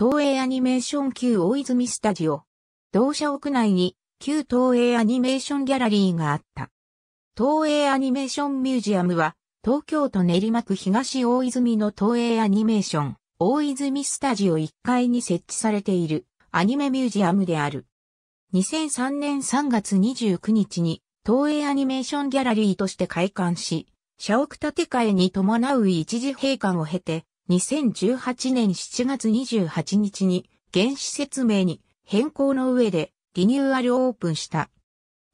東映アニメーション旧大泉スタジオ。同社屋内に旧東映アニメーションギャラリーがあった。東映アニメーションミュージアムは東京都練馬区東大泉の東映アニメーション大泉スタジオ1階に設置されているアニメミュージアムである。2003年3月29日に東映アニメーションギャラリーとして開館し、社屋建て替えに伴う一時閉館を経て、2018年7月28日に原始説明に変更の上でリニューアルオープンした。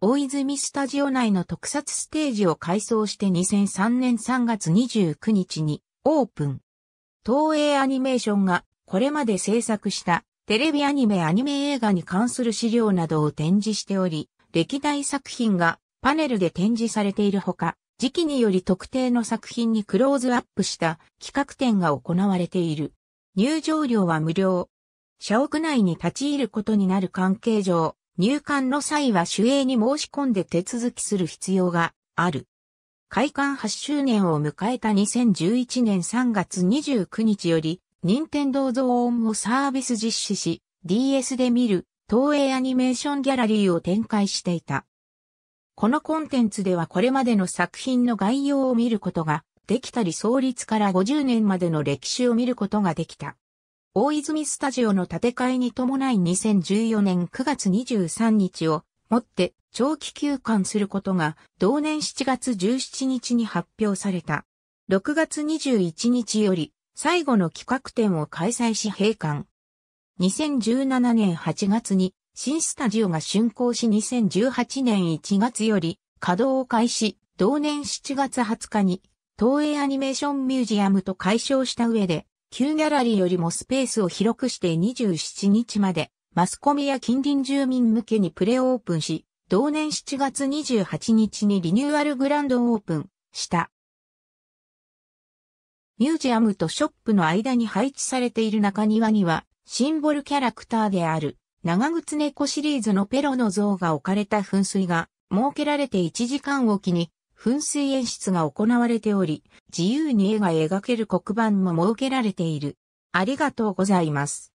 大泉スタジオ内の特撮ステージを改装して2003年3月29日にオープン。東映アニメーションがこれまで制作したテレビアニメアニメ映画に関する資料などを展示しており、歴代作品がパネルで展示されているほか、時期により特定の作品にクローズアップした企画展が行われている。入場料は無料。社屋内に立ち入ることになる関係上、入館の際は主営に申し込んで手続きする必要がある。開館8周年を迎えた2011年3月29日より、任天堂ゾーンをサービス実施し、DS で見る、東映アニメーションギャラリーを展開していた。このコンテンツではこれまでの作品の概要を見ることができたり創立から50年までの歴史を見ることができた。大泉スタジオの建て替えに伴い2014年9月23日をもって長期休館することが同年7月17日に発表された。6月21日より最後の企画展を開催し閉館。2017年8月に新スタジオが竣工し2018年1月より稼働を開始、同年7月20日に東映アニメーションミュージアムと解消した上で、旧ギャラリーよりもスペースを広くして27日まで、マスコミや近隣住民向けにプレオープンし、同年7月28日にリニューアルグランドオープンした。ミュージアムとショップの間に配置されている中庭には、シンボルキャラクターである長靴猫シリーズのペロの像が置かれた噴水が設けられて1時間おきに噴水演出が行われており、自由に絵が描ける黒板も設けられている。ありがとうございます。